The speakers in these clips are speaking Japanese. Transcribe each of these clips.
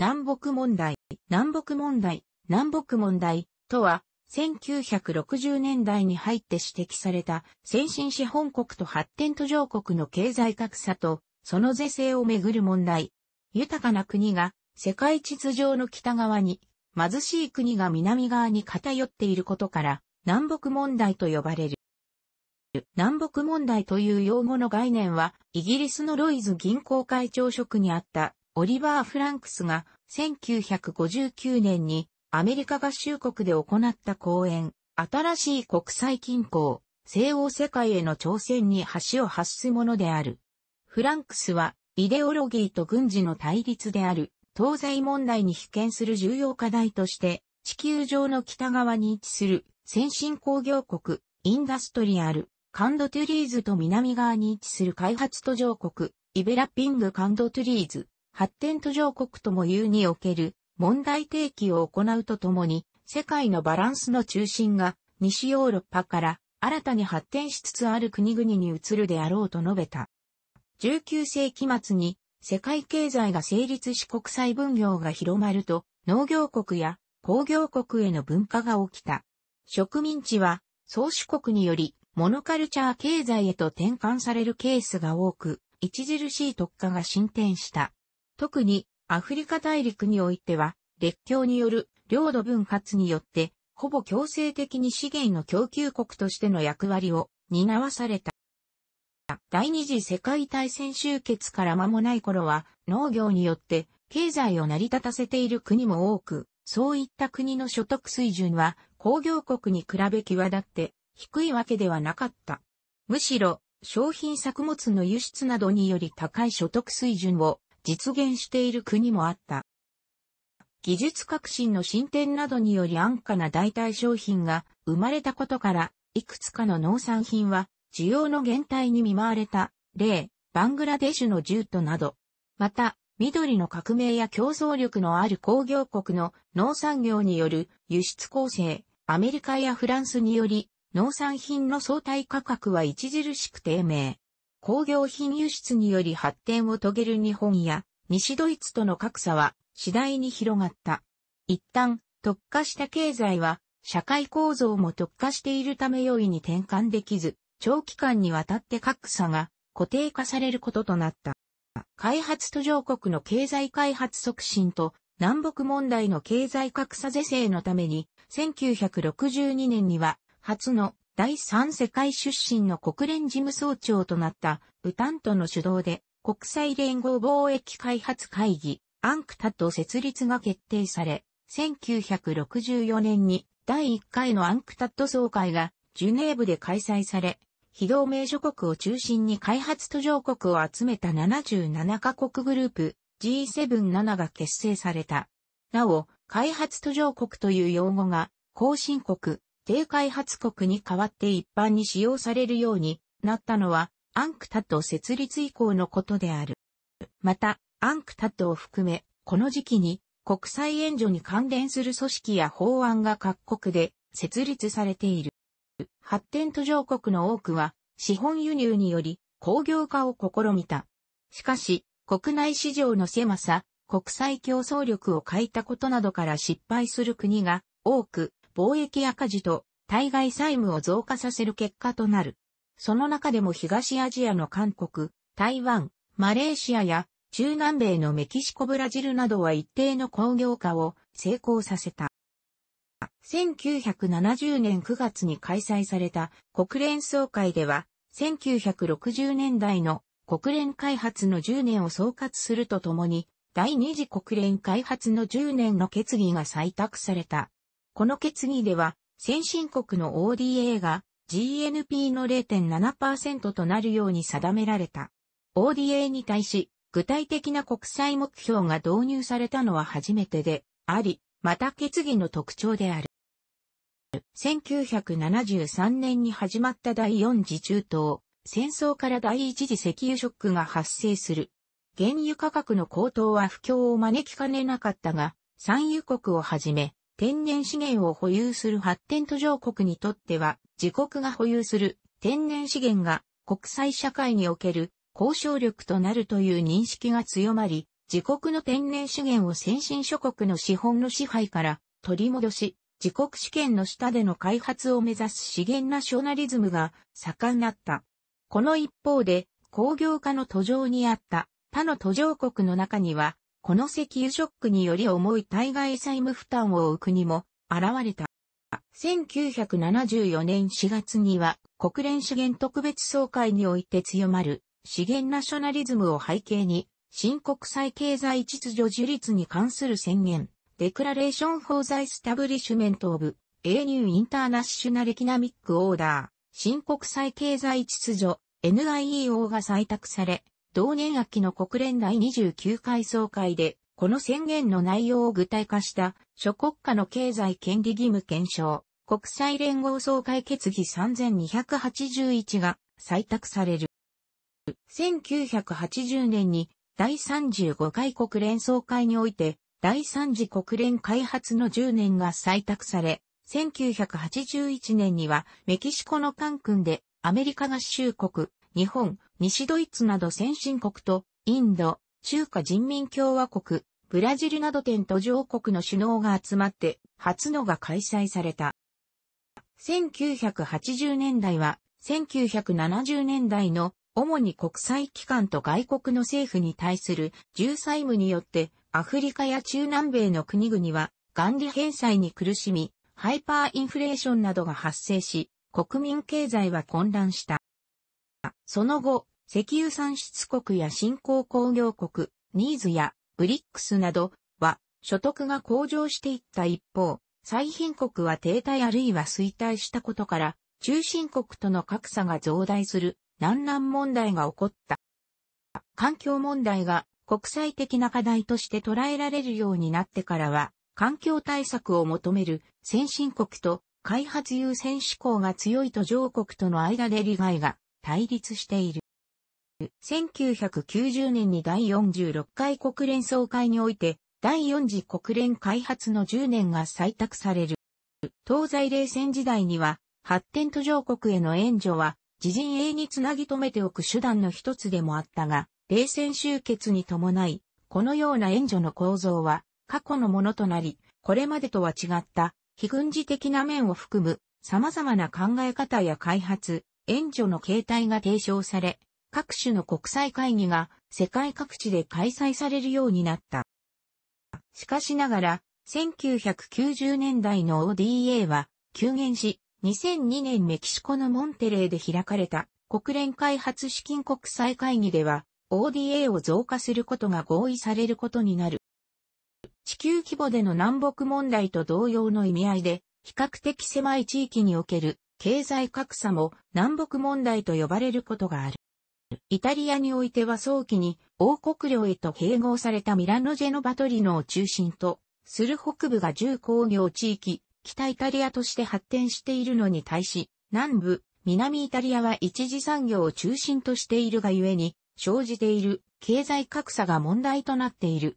南北問題、南北問題、南北問題とは、1960年代に入って指摘された先進資本国と発展途上国の経済格差とその是正をめぐる問題。豊かな国が世界地図上の北側に貧しい国が南側に偏っていることから南北問題と呼ばれる。南北問題という用語の概念はイギリスのロイズ銀行会長職にあったオリバー・フランクスが1959年にアメリカ合衆国で行った講演、新しい国際均衡、西欧世界への挑戦に橋を発すものである。フランクスは、イデオロギーと軍事の対立である、東西問題に被験する重要課題として、地球上の北側に位置する先進工業国、インダストリアル、カンドトゥリーズと南側に位置する開発途上国、イベラッピングカンドトゥリーズ、発展途上国とも言うにおける問題提起を行うとともに、世界のバランスの中心が西ヨーロッパから新たに発展しつつある国々に移るであろうと述べた。19世紀末に世界経済が成立し国際分業が広まると農業国や工業国への分化が起きた。植民地は創始国によりモノカルチャー経済へと転換されるケースが多く、著しい特化が進展した。特にアフリカ大陸においては、列強による領土分割によって、ほぼ強制的に資源の供給国としての役割を担わされた。第二次世界大戦終結から間もない頃は、農業によって経済を成り立たせている国も多く、そういった国の所得水準は工業国に比べ際立って低いわけではなかった。むしろ、商品作物の輸出などにより高い所得水準を実現している国もあった。技術革新の進展などにより安価な代替商品が生まれたことから、いくつかの農産品は需要の減退に見舞われた、例、バングラデシュのジュートなど。また、緑の革命や競争力のある工業国の農産業による輸出構成、アメリカやフランスにより農産品の相対価格は著しく低迷。工業品輸出により発展を遂げる日本や西ドイツとの格差は次第に広がった。一旦特化した経済は社会構造も特化しているため容易に転換できず、長期間にわたって格差が固定化されることとなった。開発途上国の経済開発促進と南北問題の経済格差是正のために1962年には初の第三世界出身の国連事務総長となったウタントの主導で国際連合貿易開発会議アンクタット設立が決定され、1964年に第1回のアンクタット総会がジュネーブで開催され、非同盟諸国を中心に開発途上国を集めた77カ国グループ G77 が結成された。なお、開発途上国という用語が後進国、低開発国に代わって一般に使用されるようになったのは、アンクタット設立以降のことである。また、アンクタットを含め、この時期に国際援助に関連する組織や法案が各国で設立されている。発展途上国の多くは資本輸入により工業化を試みた。しかし、国内市場の狭さ、国際競争力を欠いたことなどから失敗する国が多く貿易赤字と対外債務を増加させる結果となる。その中でも東アジアの韓国、台湾、マレーシアや中南米のメキシコブラジルなどは一定の工業化を成功させた。1970年9月に開催された国連総会では、1960年代の国連開発の10年を総括するとともに、第二次国連開発の10年の決議が採択された。この決議では、先進国の ODA が GNP の0.7%となるように定められた。ODA に対し、具体的な国際目標が導入されたのは初めてであり、また決議の特徴である。1973年に始まった第4次中東、戦争から第1次石油ショックが発生する。原油価格の高騰は不況を招きかねなかったが、産油国をはじめ、天然資源を保有する発展途上国にとっては、自国が保有する天然資源が国際社会における交渉力となるという認識が強まり、自国の天然資源を先進諸国の資本の支配から取り戻し、自国主権の下での開発を目指す資源ナショナリズムが盛んなった。この一方で、工業化の途上にあった他の途上国の中には、この石油ショックにより重い対外債務負担を負う国も現れた。1974年4月には国連資源特別総会において強まる資源ナショナリズムを背景に新国際経済秩序樹立に関する宣言、デクラレーション・フォー・ザ・スタブリッシュメント・オブ、英入インターナッショナル・キナミック・オーダー、新国際経済秩序、NIEO が採択され、同年秋の国連第29回総会で、この宣言の内容を具体化した諸国家の経済権利義務検証国際連合総会決議3281が採択される。1980年に第35回国連総会において第3次国連開発の10年が採択され、1981年にはメキシコのカンクンでアメリカ合衆国日本、西ドイツなど先進国と、インド、中華人民共和国、ブラジルなど点途上国の首脳が集まって、初のが開催された。1980年代は、1970年代の主に国際機関と外国の政府に対する重債務によってアフリカや中南米の国々は元利返済に苦しみハイパーインフレーションなどが発生し国民経済は混乱した。その後、石油産出国や新興工業国、ニーズやブリックスなどは所得が向上していった一方、最貧国は停滞あるいは衰退したことから、中心国との格差が増大する難難問題が起こった。環境問題が国際的な課題として捉えられるようになってからは、環境対策を求める先進国と開発優先志向が強い途上国との間で利害が対立している。1990年に第46回国連総会において、第4次国連開発の10年が採択される。東西冷戦時代には、発展途上国への援助は、自陣営につなぎ止めておく手段の一つでもあったが、冷戦終結に伴い、このような援助の構造は、過去のものとなり、これまでとは違った、非軍事的な面を含む、様々な考え方や開発、援助の形態が提唱され、各種の国際会議が世界各地で開催されるようになった。しかしながら、1990年代の ODA は急減し、2002年メキシコのモンテレーで開かれた国連開発資金国際会議では ODA を増加することが合意されることになる。地球規模での南北問題と同様の意味合いで、比較的狭い地域における経済格差も南北問題と呼ばれることがある。イタリアにおいては早期に王国領へと併合されたミラノジェノバトリノを中心とする北部が重工業地域、北イタリアとして発展しているのに対し、南部、南イタリアは一次産業を中心としているがゆえに、生じている経済格差が問題となっている。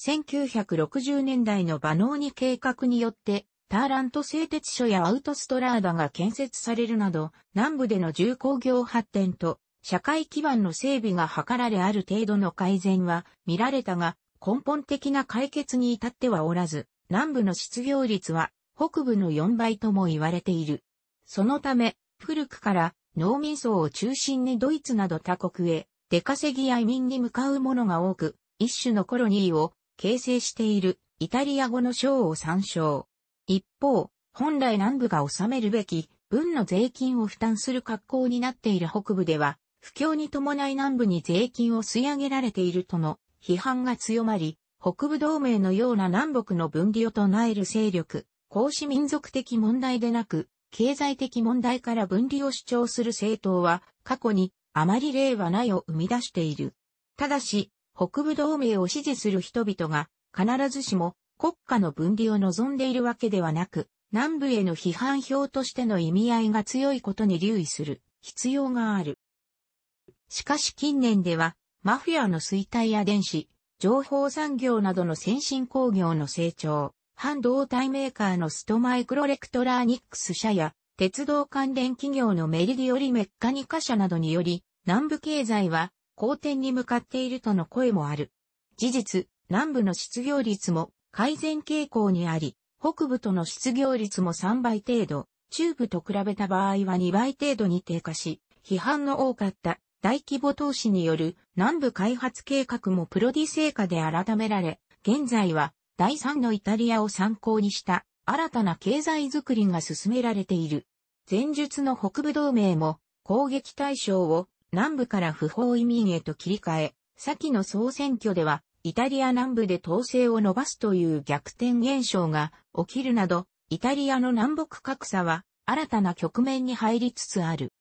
1960年代のバノーニ計画によってターラント製鉄所やアウトストラーダが建設されるなど、南部での重工業発展と社会基盤の整備が図られある程度の改善は見られたが、根本的な解決に至ってはおらず、南部の失業率は北部の4倍とも言われている。そのため、古くから農民層を中心にドイツなど他国へ出稼ぎや移民に向かう者が多く、一種のコロニーを形成しているイタリア語の章を参照。一方、本来南部が納めるべき分の税金を負担する格好になっている北部では、不況に伴い南部に税金を吸い上げられているとの批判が強まり、北部同盟のような南北の分離を唱える勢力、公私民族的問題でなく、経済的問題から分離を主張する政党は、過去にあまり例はないを生み出している。ただし、北部同盟を支持する人々が、必ずしも国家の分離を望んでいるわけではなく、南部への批判票としての意味合いが強いことに留意する必要がある。しかし近年では、マフィアの衰退や電子、情報産業などの先進工業の成長、半導体メーカーのストマイクロレクトラーニックス社や、鉄道関連企業のメリディオリメッカニカ社などにより、南部経済は好転に向かっているとの声もある。事実、南部の失業率も改善傾向にあり、北部との失業率も3倍程度、中部と比べた場合は2倍程度に低下し、批判の多かった大規模投資による南部開発計画もプロディ成果で改められ、現在は第3のイタリアを参考にした新たな経済づくりが進められている。前述の北部同盟も攻撃対象を南部から不法移民へと切り替え、先の総選挙ではイタリア南部で統制を伸ばすという逆転現象が起きるなど、イタリアの南北格差は新たな局面に入りつつある。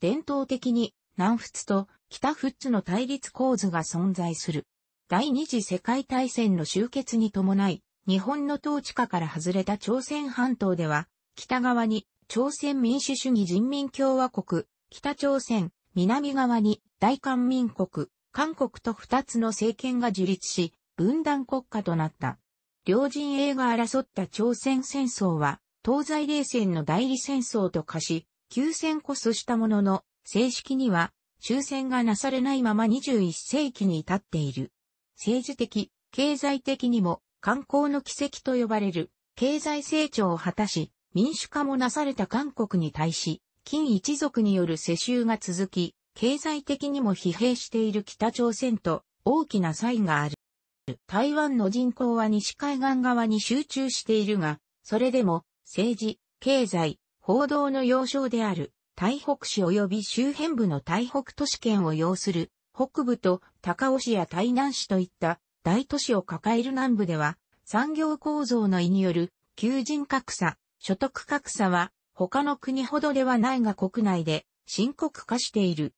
伝統的に南仏と北仏の対立構図が存在する。第二次世界大戦の終結に伴い、日本の統治下から外れた朝鮮半島では、北側に朝鮮民主主義人民共和国、北朝鮮、南側に大韓民国、韓国と二つの政権が樹立し、分断国家となった。両陣営が争った朝鮮戦争は、東西冷戦の代理戦争と化し、休戦こそしたものの、正式には終戦がなされないまま21世紀に至っている。政治的、経済的にも観光の奇跡と呼ばれる経済成長を果たし、民主化もなされた韓国に対し、金一族による世襲が続き、経済的にも疲弊している北朝鮮と大きな差異がある。台湾の人口は西海岸側に集中しているが、それでも政治、経済、報道の要衝である台北市及び周辺部の台北都市圏を要する北部と高尾市や台南市といった大都市を抱える南部では産業構造の意による求人格差、所得格差は他の国ほどではないが国内で深刻化している。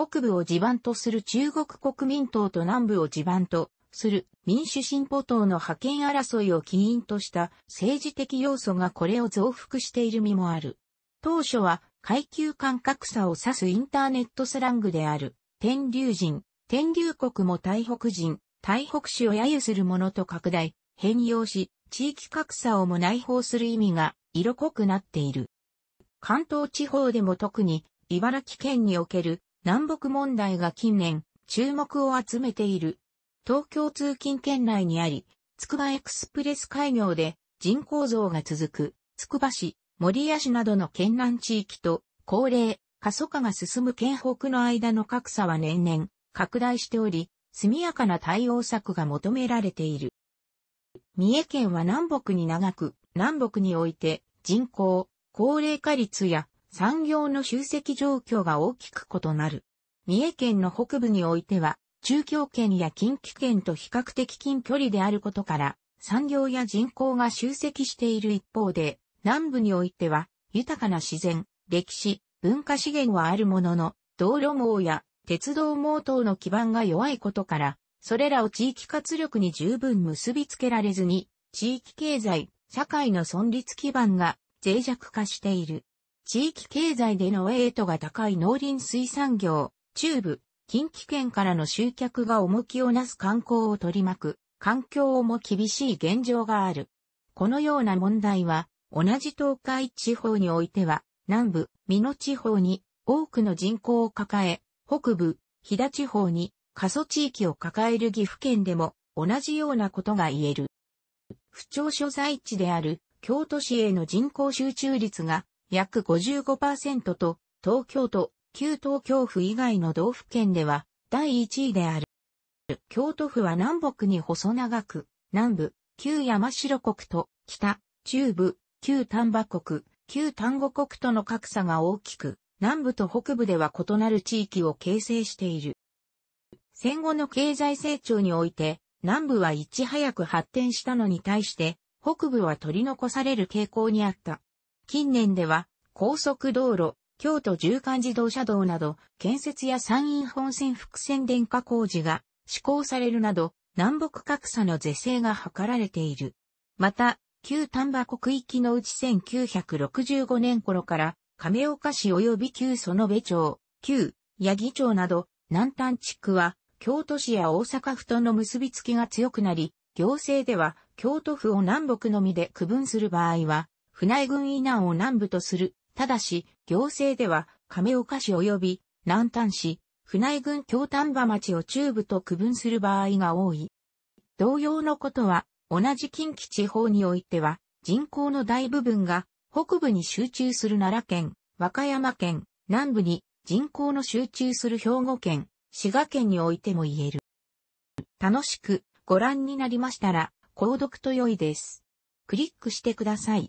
北部を地盤とする中国国民党と南部を地盤とする民主進歩党の覇権争いを起因とした政治的要素がこれを増幅している身もある。当初は階級間格差を指すインターネットスラングである天竜人、天竜国も台北人、台北市を揶揄するものと拡大、変容し、地域格差をも内包する意味が色濃くなっている。関東地方でも特に茨城県における南北問題が近年、注目を集めている。東京通勤圏内にあり、つくばエクスプレス開業で人口増が続く、つくば市、守谷市などの県南地域と、高齢、過疎化が進む県北の間の格差は年々拡大しており、速やかな対応策が求められている。三重県は南北に長く、南北において人口、高齢化率や産業の集積状況が大きく異なる。三重県の北部においては、中京圏や近畿圏と比較的近距離であることから、産業や人口が集積している一方で、南部においては、豊かな自然、歴史、文化資源はあるものの、道路網や鉄道網等の基盤が弱いことから、それらを地域活力に十分結びつけられずに、地域経済、社会の存立基盤が脆弱化している。地域経済でのエイトが高い農林水産業、中部、近畿圏からの集客が重きをなす観光を取り巻く、環境をも厳しい現状がある。このような問題は、同じ東海地方においては、南部、美濃地方に多くの人口を抱え、北部、飛騨地方に過疎地域を抱える岐阜県でも同じようなことが言える。不調所在地である京都市への人口集中率が約55%と、東京都、旧東京府以外の道府県では、第1位である。京都府は南北に細長く、南部、旧山城国と、北、中部、旧丹波国、旧丹後国との格差が大きく、南部と北部では異なる地域を形成している。戦後の経済成長において、南部はいち早く発展したのに対して、北部は取り残される傾向にあった。近年では、高速道路、京都縦貫自動車道など、建設や山陰本線伏線電化工事が施行されるなど、南北格差の是正が図られている。また、旧丹波国域のうち1965年頃から、亀岡市及び旧園部町、旧八木町など、南端地区は、京都市や大阪府との結びつきが強くなり、行政では、京都府を南北のみで区分する場合は、船井郡以南を南部とする。ただし、行政では、亀岡市及び南丹市、船井郡京丹波町を中部と区分する場合が多い。同様のことは、同じ近畿地方においては、人口の大部分が北部に集中する奈良県、和歌山県、南部に人口の集中する兵庫県、滋賀県においても言える。楽しくご覧になりましたら、購読と良いです。クリックしてください。